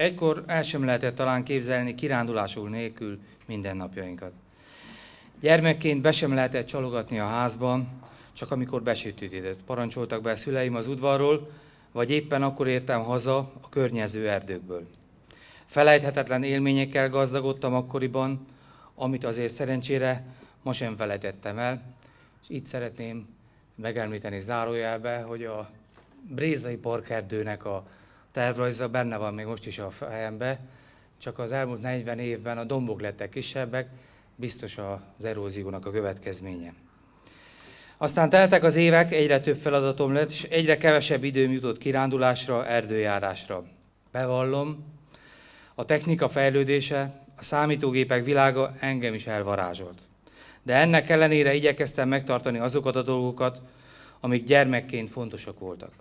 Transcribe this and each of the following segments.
Egykor el sem lehetett talán képzelni kirándulásul nélkül mindennapjainkat. Gyermekként be sem lehetett csalogatni a házban, csak amikor besütődött. Parancsoltak be szüleim az udvarról, vagy éppen akkor értem haza a környező erdőkből. Felejthetetlen élményekkel gazdagodtam akkoriban, amit azért szerencsére ma sem felejtettem el, és itt szeretném megemlíteni zárójelbe, hogy a Brézai Parkerdőnek a tervrajza benne van még most is a fejembe, csak az elmúlt 40 évben a dombok lettek kisebbek, biztos az eróziónak a következménye. Aztán teltek az évek, egyre több feladatom lett, és egyre kevesebb időm jutott kirándulásra, erdőjárásra. Bevallom, a technika fejlődése, a számítógépek világa engem is elvarázsolt. De ennek ellenére igyekeztem megtartani azokat a dolgokat, amik gyermekként fontosak voltak.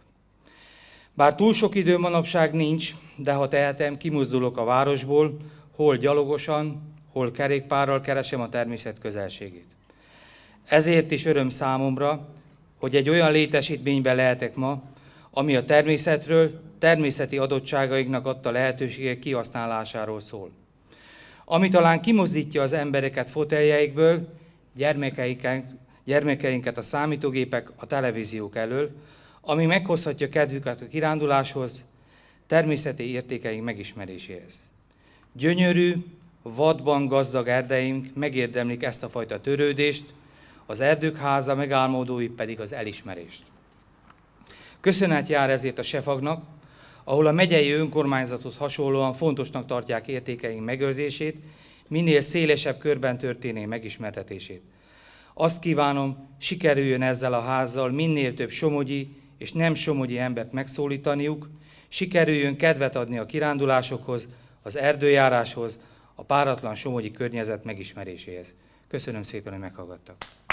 Bár túl sok idő manapság nincs, de ha tehetem, kimozdulok a városból, hol gyalogosan, hol kerékpárral keresem a természet közelségét. Ezért is öröm számomra, hogy egy olyan létesítményben lehetek ma, ami a természetről, természeti adottságainknak adta lehetőségek kihasználásáról szól. Ami talán kimozdítja az embereket foteljeikből, gyermekeinket, gyermekeinket a számítógépek, a televíziók elől, ami meghozhatja kedvüket a kiránduláshoz, természeti értékeink megismeréséhez. Gyönyörű, vadban gazdag erdeink megérdemlik ezt a fajta törődést, az erdők háza megálmodói pedig az elismerést. Köszönet jár ezért a Sefagnak, ahol a megyei önkormányzathoz hasonlóan fontosnak tartják értékeink megőrzését, minél szélesebb körben történő megismertetését. Azt kívánom, sikerüljön ezzel a házzal minél több somogyi és nem somogyi embert megszólítaniuk, sikerüljön kedvet adni a kirándulásokhoz, az erdőjáráshoz, a páratlan somogyi környezet megismeréséhez. Köszönöm szépen, hogy meghallgattak.